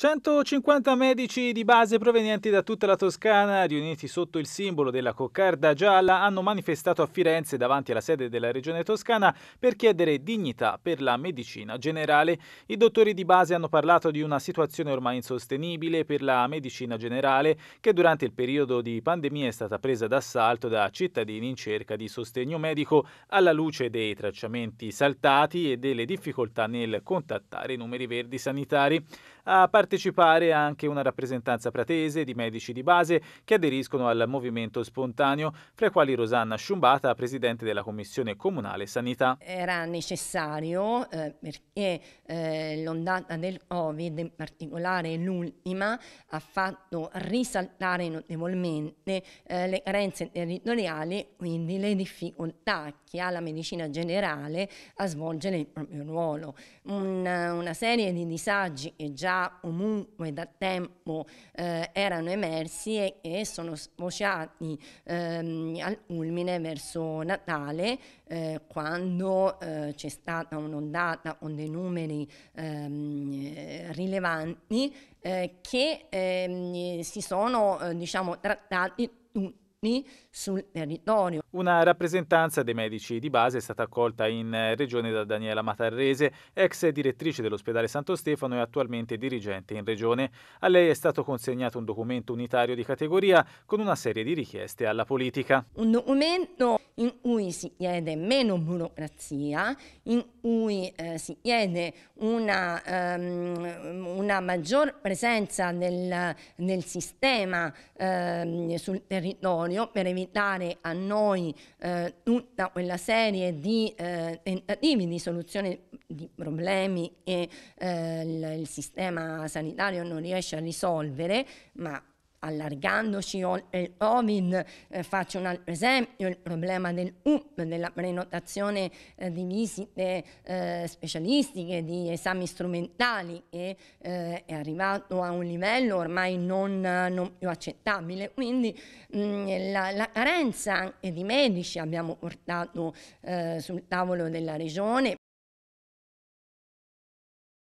150 medici di base provenienti da tutta la Toscana, riuniti sotto il simbolo della coccarda gialla, hanno manifestato a Firenze davanti alla sede della regione toscana per chiedere dignità per la medicina generale. I dottori di base hanno parlato di una situazione ormai insostenibile per la medicina generale che durante il periodo di pandemia è stata presa d'assalto da cittadini in cerca di sostegno medico alla luce dei tracciamenti saltati e delle difficoltà nel contattare i numeri verdi sanitari. A parte partecipare anche una rappresentanza pratese di medici di base che aderiscono al movimento spontaneo, fra i quali Rosanna Sciumbata, presidente della Commissione Comunale Sanità. Era necessario eh, perché eh, l'ondata del Covid, in particolare l'ultima, ha fatto risaltare notevolmente eh, le carenze territoriali, quindi le difficoltà che ha la medicina generale a svolgere il proprio ruolo. Un, una serie di disagi che già un comunque da tempo eh, erano emersi e, e sono sfociati ehm, al culmine verso Natale eh, quando eh, c'è stata un'ondata con dei numeri ehm, rilevanti eh, che ehm, si sono eh, diciamo trattati tutti sul territorio. Una rappresentanza dei medici di base è stata accolta in eh, regione da Daniela Matarrese, ex direttrice dell'ospedale Santo Stefano e attualmente dirigente in regione. A lei è stato consegnato un documento unitario di categoria con una serie di richieste alla politica. Un documento in cui si chiede meno burocrazia, in cui eh, si chiede una, um, una, maggior presenza nel, nel sistema um, sul territorio patrimonio per evitare a noi eh, tutta quella serie di eh, tentativi di soluzione di problemi che eh, il, il sistema sanitario non riesce a risolvere, ma allargandoci oltre eh, ovin, eh, faccio un altro esempio, il problema del UP, della prenotazione eh, di visite eh, specialistiche, di esami strumentali, che eh, è arrivato a un livello ormai non, non più accettabile. Quindi mh, mm, la, la, carenza anche di medici abbiamo portato eh, sul tavolo della regione